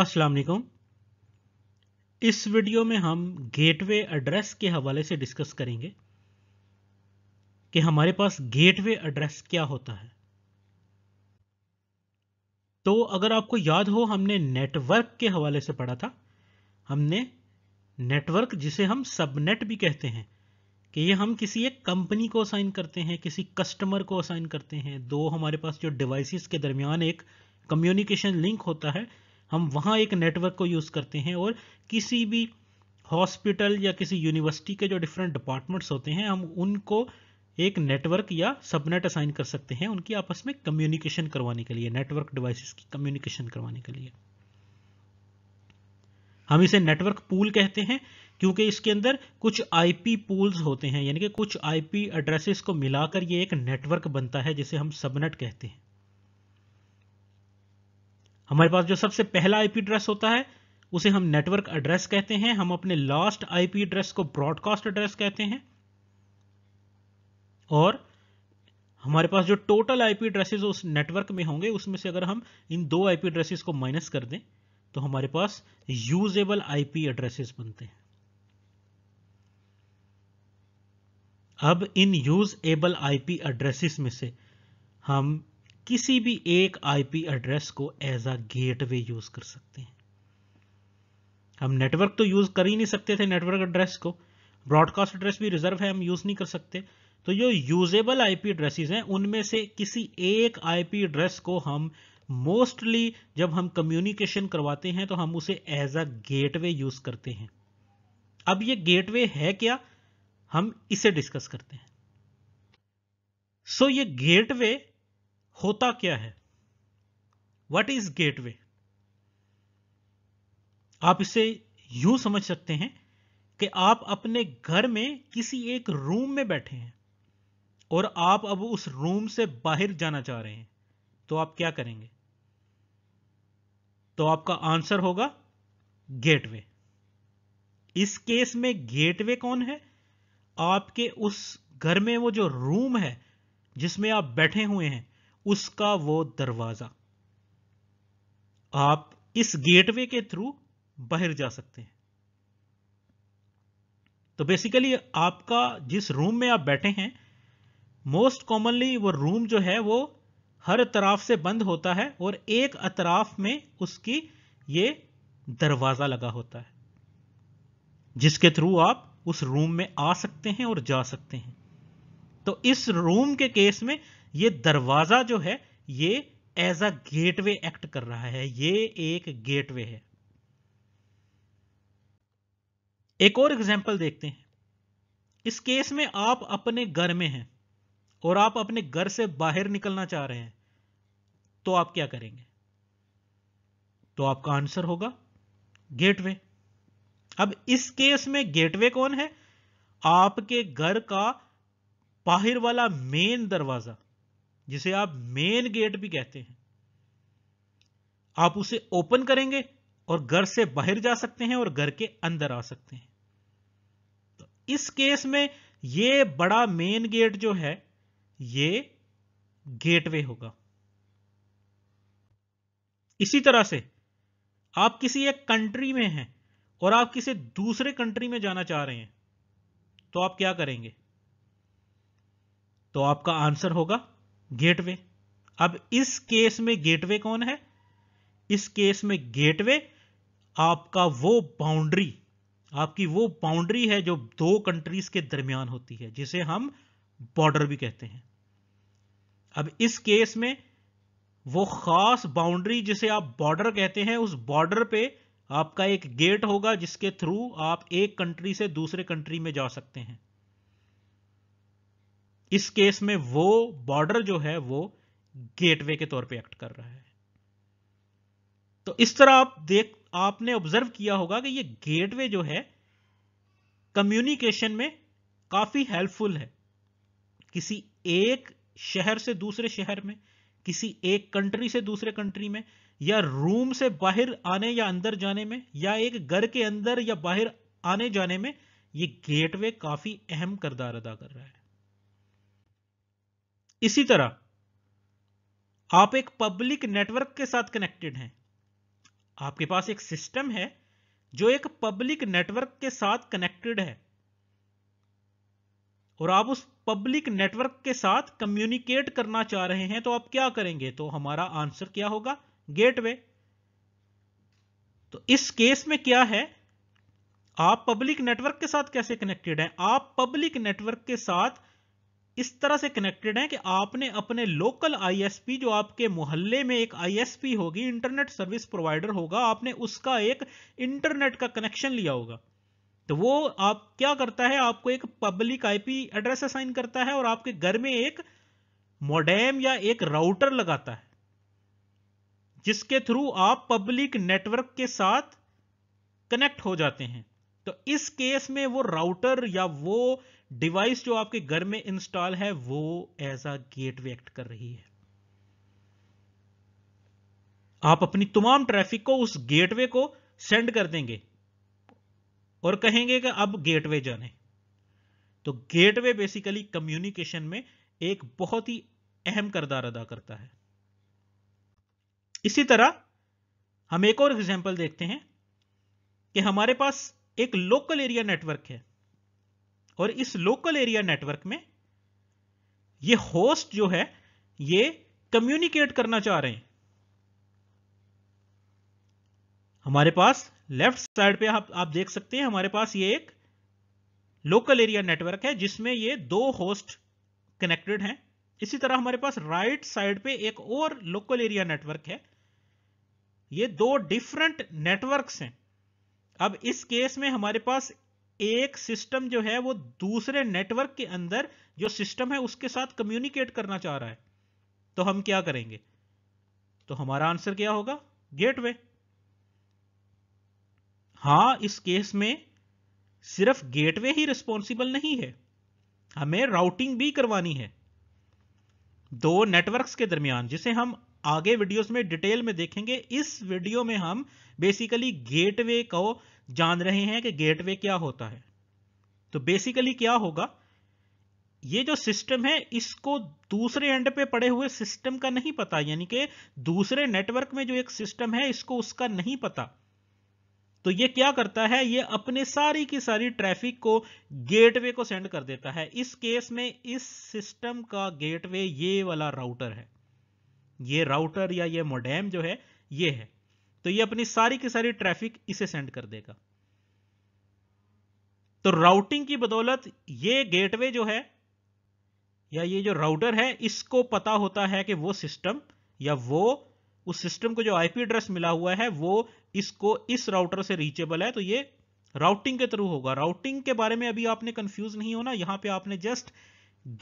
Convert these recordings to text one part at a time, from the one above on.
अस्सलाम वालेकुम इस वीडियो में हम गेटवे एड्रेस के हवाले से डिस्कस करेंगे कि हमारे पास गेटवे एड्रेस क्या होता है तो अगर आपको याद हो हमने नेटवर्क के हवाले से पढ़ा था हमने नेटवर्क जिसे हम सबनेट भी कहते हैं कि ये हम किसी एक कंपनी को असाइन करते हैं किसी कस्टमर को असाइन करते हैं दो हमारे पास जो डिवाइसिस के दरमियान एक कम्युनिकेशन लिंक होता है हम वहाँ एक नेटवर्क को यूज़ करते हैं और किसी भी हॉस्पिटल या किसी यूनिवर्सिटी के जो डिफरेंट डिपार्टमेंट्स होते हैं हम उनको एक नेटवर्क या सबनेट असाइन कर सकते हैं उनकी आपस में कम्युनिकेशन करवाने के लिए नेटवर्क डिवाइसेस की कम्युनिकेशन करवाने के लिए हम इसे नेटवर्क पूल कहते हैं क्योंकि इसके अंदर कुछ आईपी पूल्स होते हैं यानी कि कुछ आईपी एड्रेसेस को मिलाकर ये एक नेटवर्क बनता है जिसे हम सबनेट कहते हैं हमारे पास जो सबसे पहला आईपी एड्रेस होता है उसे हम नेटवर्क एड्रेस कहते हैं हम अपने लास्ट आईपी एड्रेस को ब्रॉडकास्ट एड्रेस कहते हैं और हमारे पास जो टोटल आईपी एड्रेसेस उस नेटवर्क में होंगे उसमें से अगर हम इन दो आईपी एड्रेसेस को माइनस कर दें तो हमारे पास यूजेबल आईपी एड्रेसेस बनते हैं अब इन यूजेबल आईपी एड्रेसेस में से हम किसी भी एक आईपी एड्रेस को एज अ गेटवे यूज कर सकते हैं हम नेटवर्क तो यूज कर ही नहीं सकते थे नेटवर्क एड्रेस को ब्रॉडकास्ट एड्रेस भी रिजर्व है हम यूज नहीं कर सकते तो जो यूजेबल आईपी एड्रेसेस हैं उनमें से किसी एक आईपी एड्रेस को हम मोस्टली जब हम कम्युनिकेशन करवाते हैं तो हम उसे एज अ गेटवे यूज करते हैं अब ये गेटवे है क्या हम इसे डिस्कस करते हैं सो so, ये गेटवे होता क्या है वट इज गेटवे आप इसे यूं समझ सकते हैं कि आप अपने घर में किसी एक रूम में बैठे हैं और आप अब उस रूम से बाहर जाना चाह रहे हैं तो आप क्या करेंगे तो आपका आंसर होगा गेटवे इस केस में गेटवे कौन है आपके उस घर में वो जो रूम है जिसमें आप बैठे हुए हैं उसका वो दरवाज़ा आप इस गेटवे के थ्रू बाहर जा सकते हैं तो बेसिकली आपका जिस रूम में आप बैठे हैं मोस्ट कॉमनली वो रूम जो है वो हर तरफ से बंद होता है और एक अतराफ में उसकी ये दरवाज़ा लगा होता है जिसके थ्रू आप उस रूम में आ सकते हैं और जा सकते हैं तो इस रूम के केस में ये दरवाज़ा जो है ये एज अ गेटवे एक्ट कर रहा है ये एक गेटवे है एक और एग्जाम्पल देखते हैं इस केस में आप अपने घर में हैं और आप अपने घर से बाहर निकलना चाह रहे हैं तो आप क्या करेंगे तो आपका आंसर होगा गेटवे अब इस केस में गेटवे कौन है आपके घर का बाहर वाला मेन दरवाजा जिसे आप मेन गेट भी कहते हैं आप उसे ओपन करेंगे और घर से बाहर जा सकते हैं और घर के अंदर आ सकते हैं तो इस केस में यह बड़ा मेन गेट जो है ये गेटवे होगा इसी तरह से आप किसी एक कंट्री में हैं और आप किसी दूसरे कंट्री में जाना चाह रहे हैं तो आप क्या करेंगे तो आपका आंसर होगा गेटवे अब इस केस में गेटवे कौन है इस केस में गेटवे आपका वो बाउंड्री आपकी वो बाउंड्री है जो दो कंट्रीज के दरमियान होती है जिसे हम बॉर्डर भी कहते हैं अब इस केस में वो खास बाउंड्री जिसे आप बॉर्डर कहते हैं उस बॉर्डर पे आपका एक गेट होगा जिसके थ्रू आप एक कंट्री से दूसरे कंट्री में जा सकते हैं इस केस में वो बॉर्डर जो है वो गेटवे के तौर पे एक्ट कर रहा है तो इस तरह आप देख आपने ऑब्जर्व किया होगा कि ये गेटवे जो है कम्युनिकेशन में काफी हेल्पफुल है किसी एक शहर से दूसरे शहर में किसी एक कंट्री से दूसरे कंट्री में या रूम से बाहर आने या अंदर जाने में या एक घर के अंदर या बाहर आने जाने में ये गेटवे काफी अहम करदार अदा कर रहा है इसी तरह आप एक पब्लिक नेटवर्क के साथ कनेक्टेड हैं आपके पास एक सिस्टम है जो एक पब्लिक नेटवर्क के साथ कनेक्टेड है और आप उस पब्लिक नेटवर्क के साथ कम्युनिकेट करना चाह रहे हैं तो आप क्या करेंगे तो हमारा आंसर क्या होगा गेटवे तो इस केस में क्या है आप पब्लिक नेटवर्क के साथ कैसे कनेक्टेड हैं आप पब्लिक नेटवर्क के साथ इस तरह से कनेक्टेड हैं कि आपने अपने लोकल आईएसपी जो आपके मोहल्ले में एक आईएसपी होगी इंटरनेट सर्विस प्रोवाइडर होगा आपने उसका एक इंटरनेट का कनेक्शन लिया होगा तो वो आप क्या करता है आपको एक पब्लिक आईपी एड्रेस असाइन करता है और आपके घर में एक मोडेम या एक राउटर लगाता है जिसके थ्रू आप पब्लिक नेटवर्क के साथ कनेक्ट हो जाते हैं तो इस केस में वो राउटर या वो डिवाइस जो आपके घर में इंस्टॉल है वो एज अ वे एक्ट कर रही है आप अपनी तमाम ट्रैफिक को उस गेटवे को सेंड कर देंगे और कहेंगे कि अब गेटवे जाने तो गेटवे बेसिकली कम्युनिकेशन में एक बहुत ही अहम करदार अदा करता है इसी तरह हम एक और एग्जाम्पल देखते हैं कि हमारे पास एक लोकल एरिया नेटवर्क है और इस लोकल एरिया नेटवर्क में ये होस्ट जो है ये कम्युनिकेट करना चाह रहे हैं हमारे पास लेफ्ट साइड पे आप, आप देख सकते हैं हमारे पास ये एक लोकल एरिया नेटवर्क है जिसमें ये दो होस्ट कनेक्टेड हैं इसी तरह हमारे पास राइट साइड पे एक और लोकल एरिया नेटवर्क है ये दो डिफरेंट नेटवर्क्स हैं अब इस केस में हमारे पास एक सिस्टम जो है वो दूसरे नेटवर्क के अंदर जो सिस्टम है उसके साथ कम्युनिकेट करना चाह रहा है तो हम क्या करेंगे तो हमारा आंसर क्या होगा गेटवे हां इस केस में सिर्फ गेटवे ही रिस्पॉन्सिबल नहीं है हमें राउटिंग भी करवानी है दो नेटवर्क्स के दरमियान जिसे हम आगे वीडियोस में डिटेल में देखेंगे इस वीडियो में हम बेसिकली गेटवे को जान रहे हैं कि गेटवे क्या होता है तो बेसिकली क्या होगा ये जो सिस्टम है इसको दूसरे एंड पे पड़े हुए सिस्टम का नहीं पता यानी कि दूसरे नेटवर्क में जो एक सिस्टम है इसको उसका नहीं पता तो ये क्या करता है ये अपने सारी की सारी ट्रैफिक को गेटवे को सेंड कर देता है इस केस में इस सिस्टम का गेटवे ये वाला राउटर है ये राउटर या ये मोडेम जो है ये है तो ये अपनी सारी की सारी ट्रैफिक इसे सेंड कर देगा तो राउटिंग की बदौलत ये गेटवे जो है या ये जो राउटर है इसको पता होता है कि वो सिस्टम या वो उस सिस्टम को जो आईपी एड्रेस मिला हुआ है वो इसको इस राउटर से रीचेबल है तो ये राउटिंग के थ्रू होगा राउटिंग के बारे में अभी आपने कंफ्यूज नहीं होना यहां पे आपने जस्ट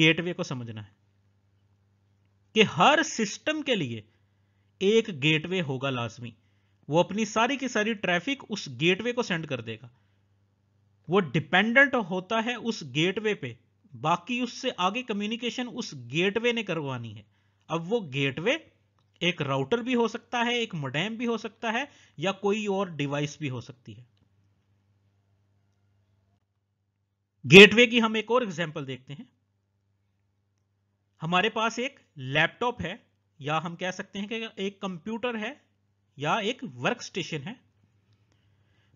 गेटवे को समझना है कि हर सिस्टम के लिए एक गेटवे होगा लाजमी वो अपनी सारी की सारी ट्रैफिक उस गेटवे को सेंड कर देगा वो डिपेंडेंट होता है उस गेटवे पे बाकी उससे आगे कम्युनिकेशन उस गेटवे ने करवानी है अब वो गेटवे एक राउटर भी हो सकता है एक मोडेम भी हो सकता है या कोई और डिवाइस भी हो सकती है गेटवे की हम एक और एग्जांपल देखते हैं हमारे पास एक लैपटॉप है या हम कह सकते हैं कि एक कंप्यूटर है या एक वर्क स्टेशन है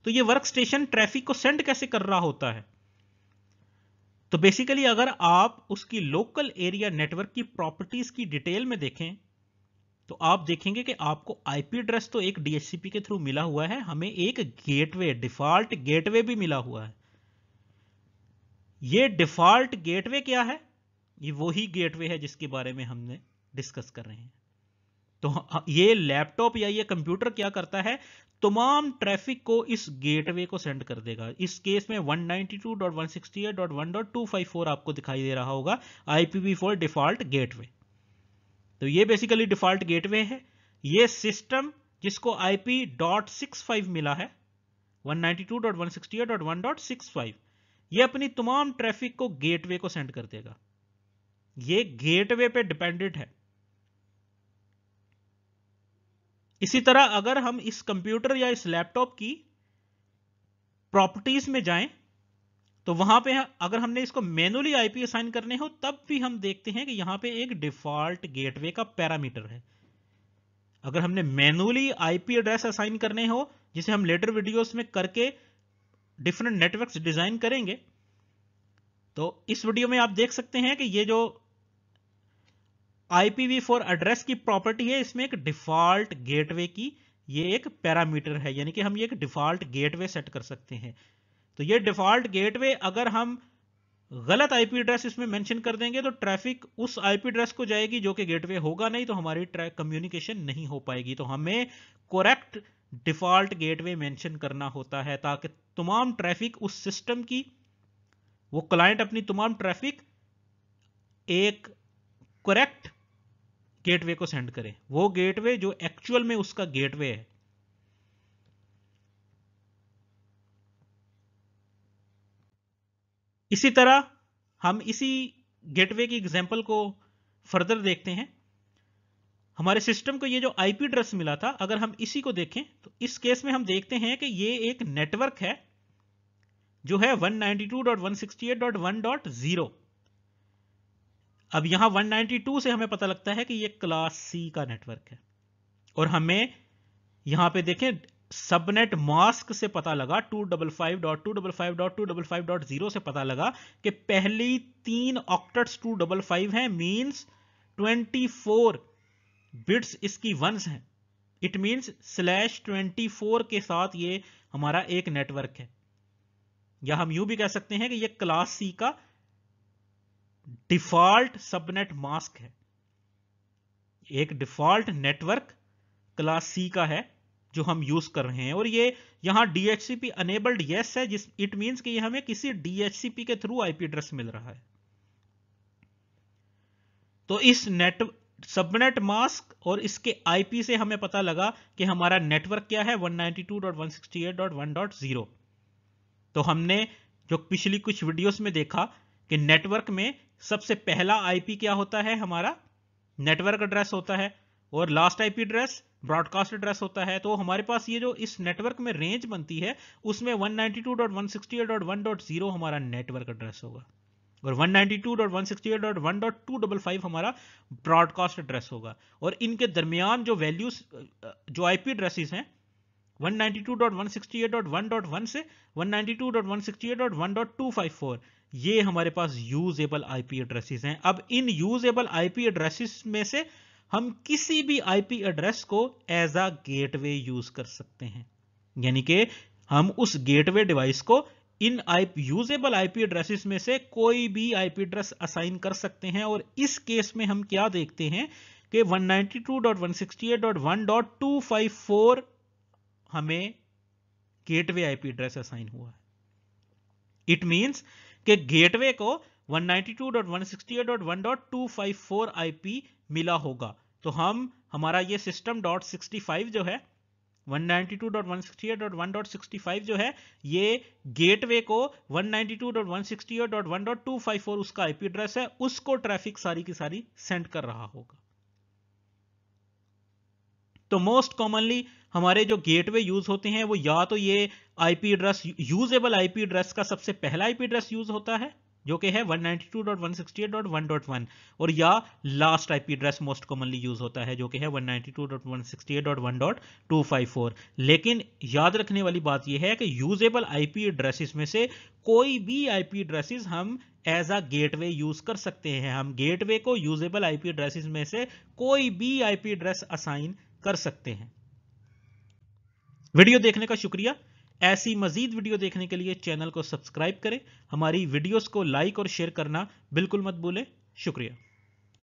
तो ये वर्क स्टेशन ट्रैफिक को सेंड कैसे कर रहा होता है तो बेसिकली अगर आप उसकी लोकल एरिया नेटवर्क की प्रॉपर्टीज की डिटेल में देखें तो आप देखेंगे कि आपको आईपी एड्रेस तो एक डीएससीपी के थ्रू मिला हुआ है हमें एक गेटवे डिफॉल्ट गेटवे भी मिला हुआ है ये डिफॉल्ट गेटवे क्या है ये वही गेटवे है जिसके बारे में हमने डिस्कस कर रहे हैं तो हाँ, ये लैपटॉप या ये कंप्यूटर क्या करता है तमाम ट्रैफिक को इस गेटवे को सेंड कर देगा इस केस में 192.168.1.254 आपको दिखाई दे रहा होगा IPv4 डिफॉल्ट गेटवे तो ये बेसिकली डिफॉल्ट गेटवे है ये सिस्टम जिसको IP.65 डॉट सिक्स फाइव मिला है 192.168.1.65 ये अपनी तमाम ट्रैफिक को गेटवे को सेंड कर देगा ये गेटवे पे डिपेंडेंट है इसी तरह अगर हम इस कंप्यूटर या इस लैपटॉप की प्रॉपर्टीज में जाएं तो वहां पे अगर हमने इसको मैनुअली आईपी असाइन करने हो तब भी हम देखते हैं कि यहां पे एक डिफॉल्ट गेटवे का पैरामीटर है अगर हमने मैनुअली आईपी एड्रेस असाइन करने हो जिसे हम लेटर वीडियोस में करके डिफरेंट नेटवर्क्स डिजाइन करेंगे तो इस वीडियो में आप देख सकते हैं कि ये जो IPv4 एड्रेस की प्रॉपर्टी है इसमें एक डिफॉल्ट गेटवे की ये एक पैरामीटर है यानी कि हम ये एक डिफॉल्ट गेटवे सेट कर सकते हैं तो ये डिफॉल्ट गेटवे अगर हम गलत आईपी एड्रेस इसमें मेंशन कर देंगे तो ट्रैफिक उस आईपी एड्रेस को जाएगी जो कि गेटवे होगा नहीं तो हमारी कम्युनिकेशन नहीं हो पाएगी तो हमें करेक्ट डिफॉल्ट गेटवे मेंशन करना होता है ताकि तमाम ट्रैफिक उस सिस्टम की वो क्लाइंट अपनी तमाम ट्रैफिक एक करेक्ट गेटवे को सेंड करें वो गेटवे जो एक्चुअल में उसका गेटवे है इसी तरह हम इसी गेटवे की एग्जाम्पल को फर्दर देखते हैं हमारे सिस्टम को ये जो आईपी एड्रेस मिला था अगर हम इसी को देखें तो इस केस में हम देखते हैं कि ये एक नेटवर्क है जो है 192.168.1.0 अब यहां 192 से हमें पता लगता है कि ये क्लास सी का नेटवर्क है और हमें यहां पे देखें सबनेट मास्क से पता लगा two double five dot two double five dot two double five dot zero से पता लगा कि पहली तीन ऑक्टट्स टू डबल फाइव है मीन्स ट्वेंटी फोर बिट्स इसकी वंस हैं it means slash twenty four के साथ ये हमारा एक नेटवर्क है या हम यू भी कह सकते हैं कि ये क्लास सी का डिफॉल्ट सबनेट मास्क है एक डिफॉल्ट नेटवर्क क्लास सी का है जो हम यूज कर रहे हैं और ये यहां डीएचसीपी अनेबल्ड यस है जिस इट मींस कि हमें किसी डीएचसीपी के थ्रू आईपी एड्रेस मिल रहा है तो इस नेट सबनेट मास्क और इसके आईपी से हमें पता लगा कि हमारा नेटवर्क क्या है 192.168.1.0 तो हमने जो पिछली कुछ वीडियोस में देखा कि नेटवर्क में सबसे पहला आईपी क्या होता है हमारा नेटवर्क एड्रेस होता है और last IP address broadcast address होता है तो हमारे पास ये जो इस नेटवर्क में रेंज बनती है उसमें 192.168.1.0 हमारा नेटवर्क एड्रेस होगा और 192.168.1.255 हमारा ब्रॉडकास्ट एड्रेस होगा और इनके दरमियान जो वैल्यूज जो आईपी एड्रेसेस हैं 192.168.1.1 से 192.168.1.254 ये हमारे पास यूजेबल आईपी एड्रेसेस हैं अब इन यूजेबल आईपी एड्रेसेस में से हम किसी भी आईपी एड्रेस को एज अ गेटवे यूज कर सकते हैं यानी कि हम उस गेटवे डिवाइस को इन आई यूजेबल आईपी एड्रेसेस में से कोई भी आईपी एड्रेस असाइन कर सकते हैं और इस केस में हम क्या देखते हैं कि 192.168.1.254 हमें गेटवे आईपी एड्रेस असाइन हुआ है इट मींस कि गेटवे को 192.168.1.254 आईपी मिला होगा तो हम हमारा ये सिस्टम डॉट सिक्सटी फाइव जो है 192.168.1.65 जो है ये गेटवे को 192.168.1.254 उसका आईपी एड्रेस है उसको ट्रैफिक सारी की सारी सेंड कर रहा होगा तो मोस्ट कॉमनली हमारे जो गेटवे यूज होते हैं वो या तो ये IP address usable IP address का सबसे पहला आईपी एड्रेस यूज होता है जो कि है 192.168.1.1 और या last IP address most commonly use होता है जो कि है 192.168.1.254 लेकिन याद रखने वाली बात यह है कि यूजेबल आईपी एड्रेसेस में से कोई भी आईपी एड्रेसेस हम एज अ गेटवे यूज कर सकते हैं हम गेटवे को यूजेबल आईपी एड्रेसेस में से कोई भी आईपी एड्रेस असाइन कर सकते हैं वीडियो देखने का शुक्रिया ऐसी मजीद वीडियो देखने के लिए चैनल को सब्सक्राइब करें हमारी वीडियोस को लाइक और शेयर करना बिल्कुल मत भूलें शुक्रिया